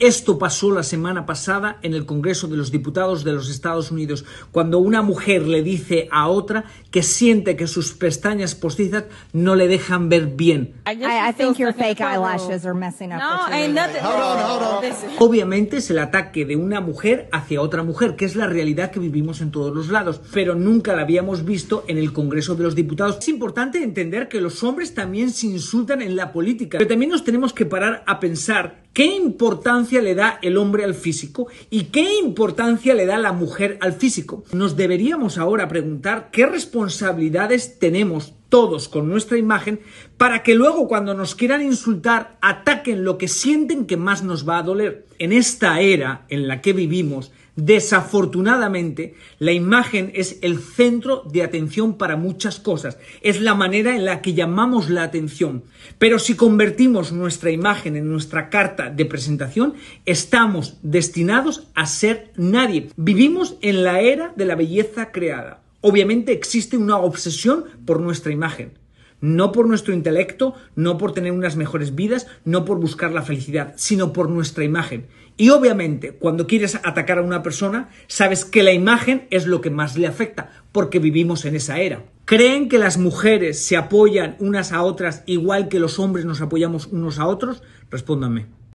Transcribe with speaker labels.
Speaker 1: Esto pasó la semana pasada en el Congreso de los Diputados de los Estados Unidos, cuando una mujer le dice a otra que siente que sus pestañas postizas no le dejan ver bien. Obviamente es el ataque de una mujer hacia otra mujer, que es la realidad que vivimos en todos los lados, pero nunca la habíamos visto en el Congreso de los Diputados. Es importante entender que los hombres también se insultan en la política, pero también nos tenemos que parar a pensar qué importancia le da el hombre al físico y qué importancia le da la mujer al físico. Nos deberíamos ahora preguntar qué responsabilidades tenemos todos con nuestra imagen para que luego cuando nos quieran insultar ataquen lo que sienten que más nos va a doler. En esta era en la que vivimos, desafortunadamente, la imagen es el centro de atención para muchas cosas, es la manera en la que llamamos la atención. Pero si convertimos nuestra imagen en nuestra carta de presentación, estamos destinados a ser nadie. Vivimos en la era de la belleza creada. Obviamente existe una obsesión por nuestra imagen, no por nuestro intelecto, no por tener unas mejores vidas, no por buscar la felicidad, sino por nuestra imagen. Y obviamente, cuando quieres atacar a una persona, sabes que la imagen es lo que más le afecta, porque vivimos en esa era. ¿Creen que las mujeres se apoyan unas a otras igual que los hombres nos apoyamos unos a otros? Respóndanme.